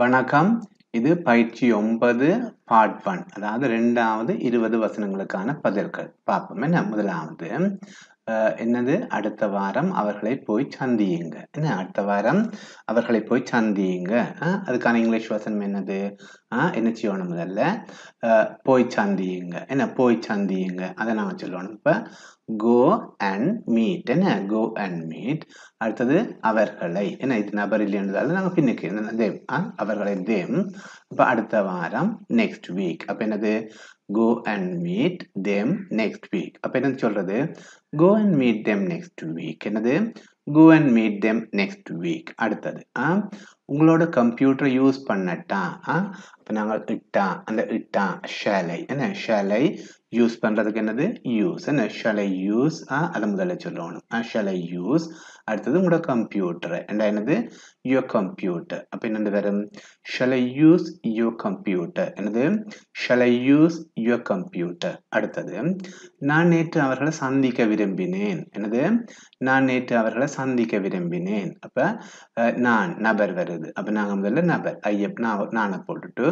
வணக்கம் இது பயிற்சி ஒன்பது பார்ட் ஒன் அதாவது ரெண்டாவது இருபது வசனங்களுக்கான பதில்கள் பார்ப்போம் என்ன முதலாவது என்னது அடுத்த வாரம் அவர்களை போய் சந்தியுங்க என்ன அடுத்த வாரம் அவர்களை போய் சந்தியுங்க அதுக்கான இங்கிலீஷ் வசனம் என்னது என்ன செய்யணும் முதல்ல போய் சந்தியுங்க என்ன போய் சந்தியுங்க அதை நான் சொல்லணும் இப்போ கோ அண்ட் மீட் என்ன கோ அண்ட் மீட் அடுத்தது அவர்களை என்ன இது நபர் இல்லைன்றதால நாங்கள் பின்னுக்கு என்னது தேம் அவர்களை தேம் இப்போ அடுத்த வாரம் நெக்ஸ்ட் வீக் அப்போ என்னது go and meet them next week அப்போ என்னன்னு சொல்கிறது go and meet them next week என்னது go and meet them next week அடுத்தது ஆ உங்களோட கம்ப்யூட்டர் யூஸ் பண்ணட்டா ஆ இப்போ நாங்கள் இட்டா அந்த இட்டா ஷேலை என்ன ஷேலை யூஸ் பண்ணுறதுக்கு என்னது யூஸ் என்ன ஷலை யூஸ் ஆ அதை முதல்ல சொல்லணும் ஷலை யூஸ் அடுத்தது உங்களோட கம்ப்யூட்டர் ரெண்டா என்னது யோ கம்ப்யூட்டர் அப்போ என்னென்னு வரும் ஷலை யூஸ் யோ கம்ப்யூட்டர் என்னது ஷலை யூஸ் யோ கம்ப்யூட்டர் அடுத்தது நான் நேற்று அவர்களை சந்திக்க விரும்பினேன் என்னது நான் நேற்று அவர்களை சந்திக்க விரும்பினேன் அப்போ நான் நபர் வருது அப்போ நாங்கள் முதல்ல நபர் ஐயப் நான் நானை போட்டுட்டு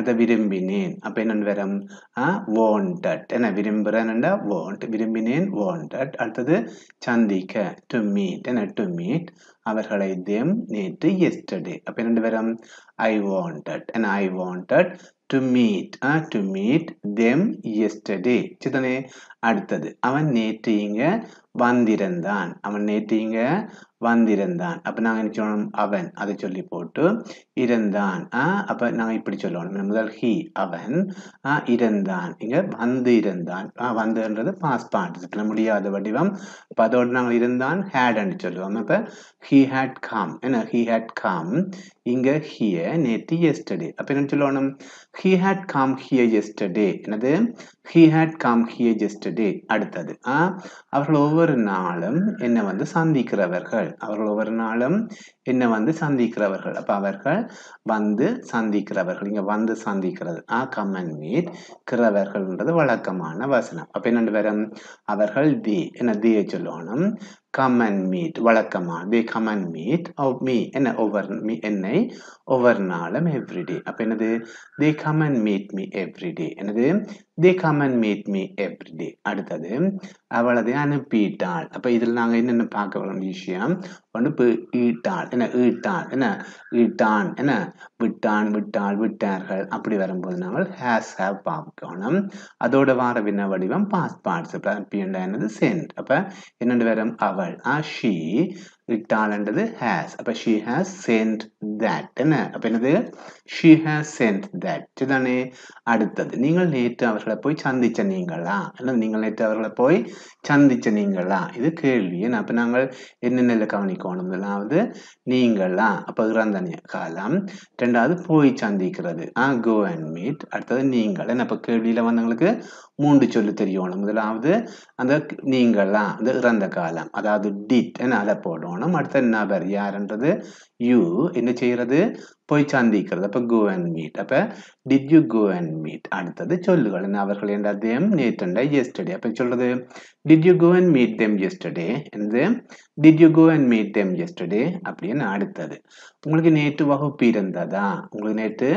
அதை விரும்பினேன் அப்போ என்னென்னு வரும் ஓ வாண்டட் என விரும்புகிறேன்டா வாண்ட் விரும்பினேன் வாண்டட் அடுத்தது சந்திக்க டு மீட் என டு மீட் அவர்களை தெம் நேற்று எஸ்டர்டே அப்போ என்ன வரும் ஐ வாண்டட் என I wanted to meet to meet them yesterday சிதனே அடுத்தது அவன் நேற்று இங்க வந்திருந்தான் அவன் நேற்று இங்க வந்திருந்தான் அப்போ நாங்கள் என்ன சொல்லணும் அவன் அதை சொல்லி போட்டு இருந்தான் அப்போ நாங்கள் இப்படி சொல்லணும் முதல் ஹி அவன் இருந்தான் இங்கே வந்து இருந்தான் வந்துன்றது பாஸ் பார்ட்டிசிபிள் முடியாத வடிவம் அதோடு நாங்கள் இருந்தான் ஹேட்னு சொல்லுவோம் அப்போ ஹி ஹேட் கம் என்ன ஹி ஹேட் கம் இங்கே ஹிய நேற்று எஸ்டர்டே அப்போ என்ன சொல்லணும் he had come here yesterday என்னது he had come here yesterday அடுத்தது அவர்கள் ஒவ்வொரு நாளும் என்ன வந்து சந்திக்கிறவர்கள் அவர்கள் ஒவ்வொரு நாளும் என்ன வந்து சந்திக்கிறவர்கள் அப்போ அவர்கள் வந்து சந்திக்கிறவர்கள் இங்க வந்து சந்திக்கிறது ஆ கம் அண்ட் மீட் கிறவர்கள்ன்றது வழக்கமான வசனம் அப்ப என்னண்டு வரும் அவர்கள் தி என்ன தியை சொல்லுவானும் கம் அண்ட் மீட் வழக்கமாக வி கம் அண்ட் மீட் அவ் மீ என்ன ஓவர் மீ என்னை ஒவ்வொரு நாளும் எவ்ரிடே அப்போ என்னது they come and meet me every day என்னது they come and meet me every day அடுத்தது அவளது அனுப்பிட்டாள் அப்போ இதில் நாங்கள் என்னென்ன பார்க்க வேண்டிய விஷயம் ஒன்று ஈட்டாள் என்ன ஈட்டாள் என்ன ஈட்டான் என்ன விட்டான் விட்டால் விட்டார்கள் அப்படி வரும்போது நாங்கள் ஹேஸ் ஹவ் பார்க்கணும் அதோட வார வின வடிவம் பாஸ் பார்ட்ஸ் என்னது சென்ட் அப்போ என்னென்று வரும் அவள் ஆ ஷீ ரிட்டாலன்றது ஹேஸ் அப்போ ஷீ ஹாஸ் சென்ட் ദാറ്റ് என்ன அப்போ என்னது ഷീ ഹാസ് സെൻറ്റ് ദാറ്റ് ഇതാണ് അടുത്തത് നിങ്ങൾ നേരിട്ട് അവരുടെ പോയി சந்திச்ச நீங்களா അല്ല നിങ്ങൾ നേരിട്ട് അവരുടെ പോയി சந்திச்ச நீங்களா ഇത് കേൾവി அப்போ நாங்கள் என்னென்னல கவனிக்கணும் முதலாவது நீங்களா அப்போ இறந்தனிய காலம் ரெண்டாவது போய் சந்திக்கிறது ஆ கோ அண்ட் மீட் அடுத்தது நீங்கள் அப்போ கேள்வியில் வந்தவங்களுக்கு மூன்று சொல்லு தெரியணும் முதலாவது அந்த நீங்களா அந்த இறந்த காலம் அதாவது டிட் அதை போடணும் போனோம் அடுத்த நபர் யாருன்றது யூ என்ன செய்யறது போய் சந்திக்கிறது அப்போ கோ அண்ட் மீட் அப்போ did you go and meet அடுத்தது சொல்லுகள் என்ன அவர்கள் என்ற நேற்றுண்டா எஸ்டர்டே அப்போ சொல்றது did you go and meet them yesterday என்று did you go and meet them yesterday அப்படின்னு அடுத்தது உங்களுக்கு நேற்று வகுப்பு இருந்ததா உங்களுக்கு நேற்று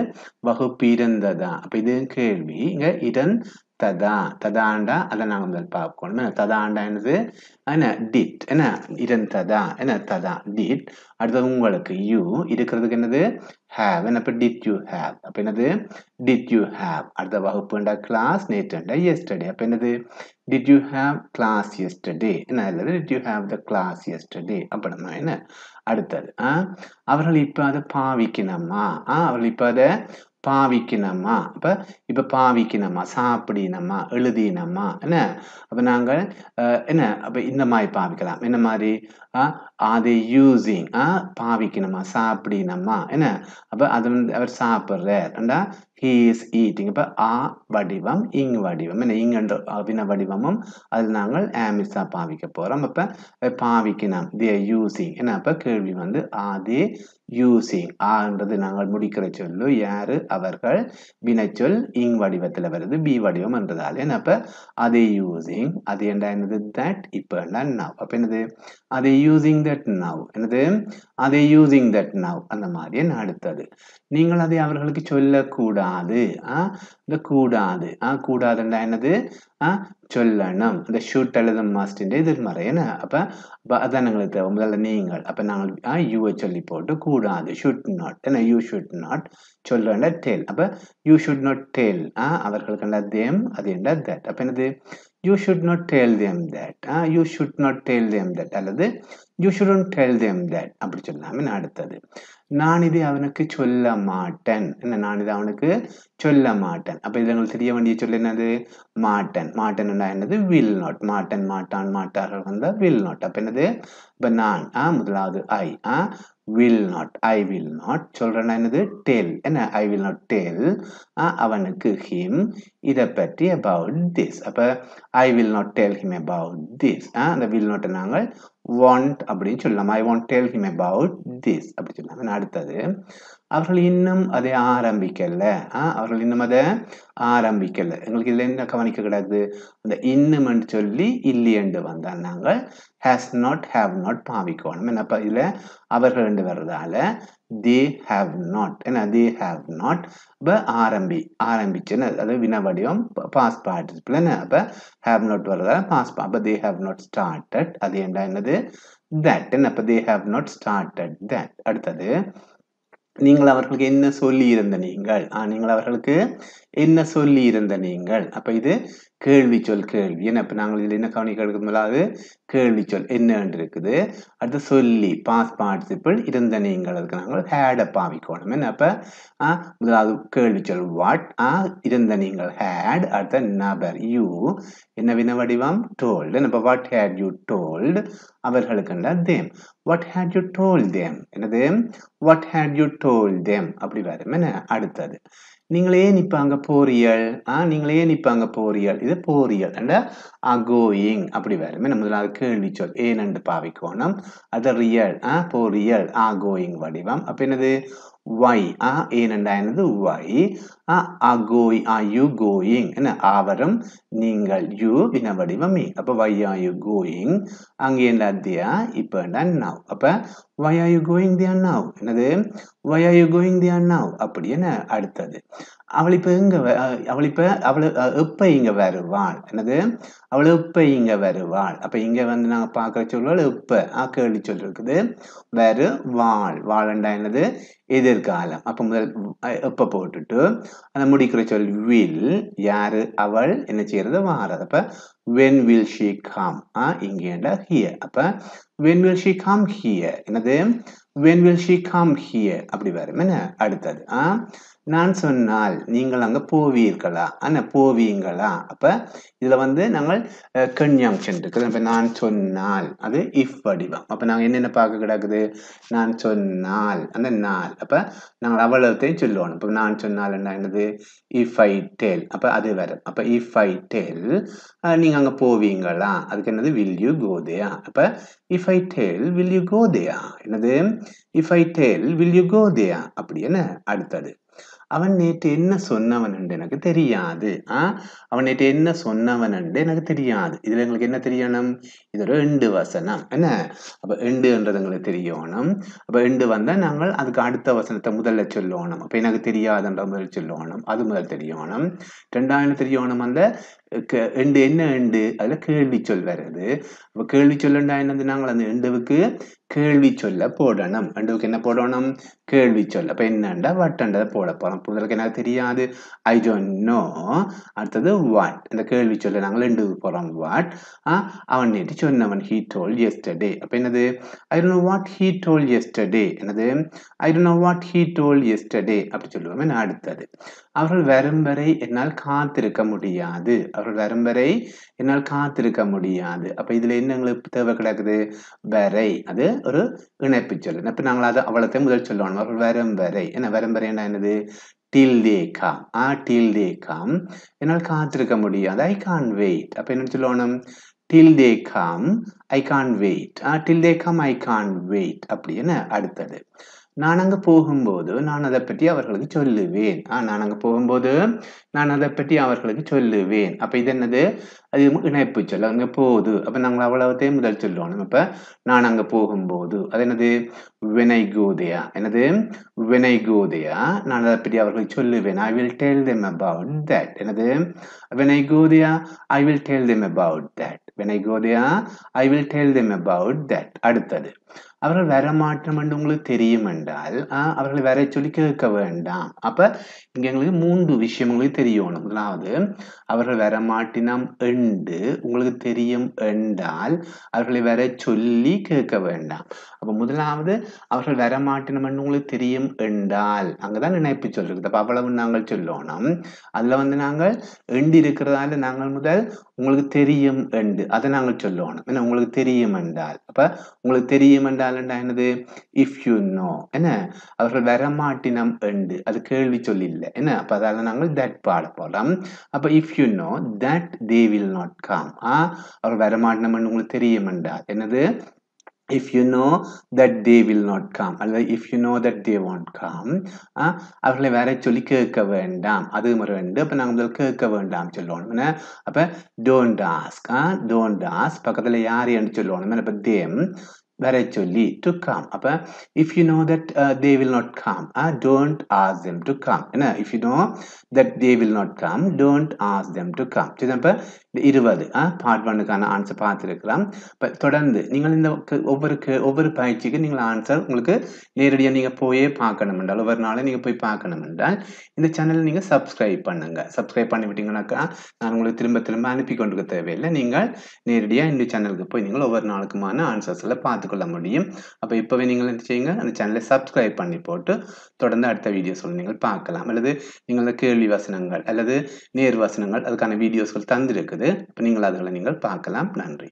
வகுப்பு இருந்ததா அப்போ இது கேள்வி இங்கே இதன் ததா ததாண்டா அதை நாங்கள் முதல் பார்க்கணும் என்ன ததாண்டா என்னது என்ன டிட் என்ன ததா என்ன ததா டிட் அடுத்தது உங்களுக்கு யூ இருக்கிறதுக்கு என்னது ஹேவ் என்ன இப்போ டிட் யூ ஹேவ் அப்போ என்னது டிட் யூ ஹேவ் அடுத்த வகுப்புண்டா கிளாஸ் நேற்றுண்டா எஸ்டர்டே அப்போ என்னது did you have class yesterday என்ன இல்லை did you have the class yesterday அப்படின்னா என்ன அடுத்தது அவர்கள் இப்போ அதை பாவிக்கணுமா அவர்கள் இப்போ அதை பாவிக்கணுமா அப்ப இப்போ பாவிக்கணுமா சாப்பிடணுமா எழுதினமா என்ன அப்போ நாங்கள் என்ன அப்போ இந்த மாதிரி பாவிக்கலாம் என்ன மாதிரி அது யூஸிங் பாவிக்கணுமா சாப்பிடணுமா என்ன அப்போ அது வந்து அவர் சாப்பிட்றார் ஹீ இஸ் ஈட்டிங் இப்போ ஆ வடிவம் இங் வடிவம் என்ன இங்கன்ற அவின வடிவமும் அதில் நாங்கள் ஆமிஸாக பாவிக்க போகிறோம் அப்போ பாவிக்கணும் தே யூசிங் என்ன அப்போ கேள்வி வந்து ஆ தே யூசிங் ஆன்றது நாங்கள் முடிக்கிற சொல்லு யாரு அவர்கள் வினைச்சொல் இங் வடிவத்தில் வருது பி வடிவம் என்றதால் என்ன அப்போ அதே யூசிங் அது என்ன என்னது தட் இப்போ என்ன நவ் அப்போ என்னது அதே யூசிங் தட் நவ் என்னது அதே யூசிங் தட் நவ் அந்த மாதிரி என்ன அடுத்தது நீங்கள் அதை அவர்களுக்கு சொல்லக்கூடாது கூடாது இந்த கூடாது ஆ கூடாதுண்டா என்னது ஆ சொல்லணும் இந்த ஷூட் அல்லது மஸ்டின்ற எதிர்மறை என்ன அப்போ அப்போ அதான் எங்களுக்கு தேவை முதல்ல நீங்கள் அப்போ நாங்கள் ஆ யூவை சொல்லி போட்டு கூடாது ஷுட் நாட் என்ன யூ ஷுட் நாட் சொல்லண்டா டெல் அப்போ யூ ஷுட் நாட் டெல் ஆ அவர்களுக்கு தேம் அது என்றா தட் அப்போ என்னது you should not tell them that you should not tell them that அல்லது you shouldn't tell them that அப்படி சொல்லாமல் அடுத்தது நான் இது அவனுக்கு சொல்ல மாட்டேன் என்ன நான் இது அவனுக்கு சொல்ல மாட்டேன் அப்போ இதில் உங்களுக்கு தெரிய வேண்டிய சொல் என்னது மாட்டன் மாட்டன் என்னது வில் நாட் மாட்டன் மாட்டான் மாட்டார்கள் வந்தால் வில் நாட் அப்போ என்னது இப்போ நான் ஆ முதலாவது I uh will not I will not சொல்கிறேன்னா என்னது டெல் என்ன ஐ வில் நாட் டெல் அவனுக்கு ஹிம் இதை பற்றி அபவுட் திஸ் அப்போ I will not tell him about this அந்த வில் நாட்டை நாங்கள் வாண்ட் அப்படின்னு சொல்லலாம் I want tell him about this அப்படி சொல்லலாம் அடுத்தது அவர்கள் இன்னும் அதை ஆரம்பிக்கல அவர்கள் இன்னும் அதை ஆரம்பிக்கல எங்களுக்கு இதில் என்ன கவனிக்க கிடையாது அந்த என்று சொல்லி என்று வந்தால் நாங்கள் ஹேஸ் நாட் ஹாவ் நாட் பாவிக்கணும் என்ன இதில் அவர்கள் என்று வர்றதால தே ஹாவ் நாட் என்ன தே ஹாவ் நாட் இப்ப ஆரம்பி ஆரம்பிச்சுன்னு அதாவது வின வடிவம் பாஸ் பார்ட்டிசிபிள் என்ன அப்ப ஹாவ் நாட் வர்றதால பாஸ் அப்ப தே ஹாவ் நாட் ஸ்டார்டட் அது என்ன என்னது தட் என்ன அப்போ they have not started that அடுத்தது நீங்கள் அவர்களுக்கு என்ன சொல்லி இருந்த நீங்கள் நீங்கள் அவர்களுக்கு என்ன சொல்லி இருந்த நீங்கள் அப்ப இது கேள்வி சொல் கேள்வி என்ன இப்போ நாங்கள் இதில் என்ன கவனிக்க எடுக்க முதலாவது கேள்வி சொல் என்னன்னு இருக்குது அடுத்து சொல்லி பாஸ் பார்ட்டிசிபிள் இருந்த நீங்கள் அதுக்கு நாங்கள் ஹேட பாவிக்கணும் என்ன அப்போ முதலாவது கேள்வி சொல் வாட் இருந்த நீங்கள் ஹேட் அடுத்த நபர் யூ என்ன வின வடிவம் டோல்டு இப்போ வாட் ஹேட் யூ டோல்டு அவர்களுக்குண்டா them what had you told them என்னது what had you told them அப்படி வரும் என்ன அடுத்தது நீங்களே நிற்பாங்க போரியல் ஆ நீங்களே நிற்பாங்க போரியல் இது போரியல் அண்ட் அகோயிங் uh, அப்படி வருமே நம்ம அதில் கேள்வி சொல் ஏனண்டு பாவிக்கோணம் அது ரியல் ஆ போரியல் ஆகோயிங் வடிவம் அப்போ என்னது Y ஆ ஏனண்டா என்னது Y ஆ ஆ கோய் ஆ யூ கோயிங் என்ன ஆவரம் நீங்கள் யூ வின வடிவம் மீ அப்போ வை ஆ யூ கோயிங் அங்கே என்ன தியா இப்போ நவ் அப்போ why are you going there now என்னது why are you going there now அப்படி என்ன அடுத்தது அவள் இப்போ எங்க அவள் இப்போ அவள் எப்போ இங்கே வருவாள் என்னது அவள் எப்போ இங்கே வருவாள் அப்போ இங்கே வந்து நாங்கள் பார்க்குற சொல்லுவாள் எப்போ ஆ கேள்வி சொல் இருக்குது வருவாள் வாழண்டா என்னது எதிர்காலம் அப்போ முதல் எப்போ போட்டுட்டு அந்த முடிக்கிற சொல் வில் யார் அவள் என்ன செய்யறது வாரது அப்போ வென் வில் ஷி கம் ஆ இங்கேண்டா ஹியர் அப்போ when will she come here என்னது when will she come here அப்படி வரும் என்ன அடுத்தது ஆ நான் சொன்னால் நீங்கள் அங்கே போவீர்களா அண்ணா போவீங்களா அப்போ இதில் வந்து நாங்கள் கன்ஜங்ஷன் இருக்குது இப்போ நான் சொன்னால் அது இஃப் வடிவம் அப்போ நாங்கள் என்னென்ன பார்க்க கிடக்குது நான் சொன்னால் அந்த நாள் அப்போ நாங்கள் அவ்வளவுத்தையும் சொல்லுவோம் இப்போ நான் சொன்னால் என்ன என்னது இஃப் ஐ டெல் அப்போ அது வரும் அப்போ இஃப் ஐ டெல் நீங்கள் அங்கே போவீங்களா அதுக்கு என்னது வில் யூ கோதையா அப்போ if I tell will you go there என்னது if I tell will you go there அப்படி என்ன அடுத்தது அவன் நேற்று என்ன சொன்னவன் என்று எனக்கு தெரியாது ஆ அவன் நேற்று என்ன சொன்னவன் என்று எனக்கு தெரியாது இதில் எங்களுக்கு என்ன தெரியணும் இது ஒரு எண்டு வசனம் என்ன அப்போ எண்டுன்றது எங்களுக்கு தெரியணும் அப்போ எண்டு வந்தால் நாங்கள் அதுக்கு அடுத்த வசனத்தை முதல்ல சொல்லணும் அப்போ எனக்கு தெரியாதுன்ற முதல் சொல்லணும் அது முதல் தெரியணும் ரெண்டாவது தெரியணும் அந்த எண்டு என்ன எண்டு அதில் கேள்வி சொல் வருது அப்போ கேள்வி சொல்லுண்டா என்னது நாங்கள் அந்த எண்டுவுக்கு கேள்வி சொல்ல போடணும் எண்டுவுக்கு என்ன போடணும் கேள்வி சொல்ல அப்போ என்னண்டா வட்டண்டா போட போகிறோம் புதலுக்கு என்ன தெரியாது ஐ ஜோன் நோ அடுத்தது வாட் இந்த கேள்வி சொல்ல நாங்கள் எண்டுவுக்கு போகிறோம் வாட் அவன் நேற்று சொன்னவன் ஹீ டோல் எஸ்டர்டே அப்போ என்னது I don't what he told yesterday என்னது I don't what he told yesterday அப்படி சொல்லுவோம் அடுத்தது அவர்கள் வரும் வரை என்னால் காத்திருக்க முடியாது அவர்கள் வரும் வரை என்னால் காத்திருக்க முடியாது அப்ப இதுல என்ன எங்களுக்கு தேவை கிடக்குது வரை அது ஒரு இணைப்பு சொல் இப்போ நாங்கள் அதை அவ்வளோத்தையும் முதல் சொல்லுவோம் அவர்கள் வரும் வரை என்ன வரும் வரை என்ன என்னது டில் they com ah till they com என்னால் காத்திருக்க முடியாது ஐ கான் வெயிட் அப்ப என்ன சொல்லுவோம் till they come I can wait uh till they come I can wait அப்படி என்ன அடுத்தது நான் அங்கே போகும்போது நான் அதை பற்றி அவர்களுக்கு சொல்லுவேன் ஆ நான் அங்கே போகும்போது நான் அதை பற்றி அவர்களுக்கு சொல்லுவேன் அப்போ இது என்னது அது இணைப்பு சொல்ல அங்கே போகுது அப்போ நாங்கள் அவ்வளவுத்தையும் முதல் சொல்லுவோம் இப்ப நான் அங்கே போகும்போது அது என்னது வினை கோதையா என்னது வினை கோதையா நான் அதை பற்றி அவர்களுக்கு சொல்லுவேன் I will tell them about that என்னது வினை கோதையா I will tell them about that வினை கோதையா I will tell them about that அடுத்தது அவர்கள் வர என்று உங்களுக்கு தெரியும் என்றால் அவர்களை வர சொல்லி கேட்க வேண்டாம் அப்ப இங்க எங்களுக்கு மூன்று விஷயம் உங்களுக்கு தெரியணும் முதலாவது அவர்கள் வர மாட்டினம் என்று உங்களுக்கு தெரியும் என்றால் அவர்களை வர சொல்லி கேட்க வேண்டாம் அப்ப முதலாவது அவர்கள் வர என்று உங்களுக்கு தெரியும் என்றால் அங்கதான் நினைப்பு சொல்றது அப்ப அவ்வளவு நாங்கள் சொல்லணும் அதுல வந்து நாங்கள் எண்டு இருக்கிறதால நாங்கள் முதல் உங்களுக்கு தெரியும் என்று அதை நாங்கள் சொல்லுவோம் என்ன உங்களுக்கு தெரியும் என்றால் அப்ப உங்களுக்கு தெரியும் என்றால் என்ன என்னது இஃப் யூ நோ என்ன அவர்கள் வரமாட்டினம் என்று அது கேள்வி சொல்லில்லை என்ன அப்ப அதாவது நாங்கள் தட் பாட போகிறோம் அப்ப if you know that they will not come ஆ அவர்கள் வரமாட்டினம் என்று உங்களுக்கு தெரியும் என்றால் என்னது if you know that they will not come அல்லது if you know that they won't come அவர்களை வேற சொல்லி கேட்க வேண்டாம் அது முறை உண்டு அப்போ நாங்கள் முதல் கேட்க வேண்டாம் சொல்லணும் அப்போ டோன்ட் ஆஸ்க் டோன்ட் ஆஸ்க் பக்கத்தில் யார் என்று சொல்லணும் அப்போ தேம் வர சொல்லி டு கம் அப்போ if you know that they will not come don't ask them to come என்ன if you know that they will not come don't ask them to come சரி அப்போ இருபது பார்ட் ஒன்னுக்கான ஆன்சர் பார்த்துருக்கலாம் இப்போ தொடர்ந்து நீங்கள் இந்த ஒவ்வொரு ஒவ்வொரு பயிற்சிக்கு நீங்கள் ஆன்சர் உங்களுக்கு நேரடியாக நீங்கள் போயே பார்க்கணும் என்றால் ஒவ்வொரு நாளும் நீங்கள் போய் பார்க்கணும் என்றால் இந்த சேனலை நீங்கள் சப்ஸ்கிரைப் பண்ணுங்கள் சப்ஸ்கிரைப் பண்ணி விட்டீங்கன்னாக்கா நான் உங்களுக்கு திரும்ப திரும்ப அனுப்பி கொண்டுக்க தேவையில்லை நீங்கள் நேரடியாக இந்த சேனலுக்கு போய் நீங்கள் ஒவ்வொரு நாளுக்குமான ஆன்சர்ஸில் பார்த்துக்கொள்ள முடியும் அப்போ இப்போவே நீங்கள் என்ன செய்யுங்க அந்த சேனலை சப்ஸ்கிரைப் பண்ணி போட்டு தொடர்ந்து அடுத்த வீடியோஸில் நீங்கள் பார்க்கலாம் அல்லது நீங்கள் கேள்வி வசனங்கள் அல்லது நேர் வசனங்கள் அதுக்கான வீடியோஸ்கள் தந்திருக்குது இப்போ நீங்கள் அதுகளை நீங்கள் பார்க்கலாம் நன்றி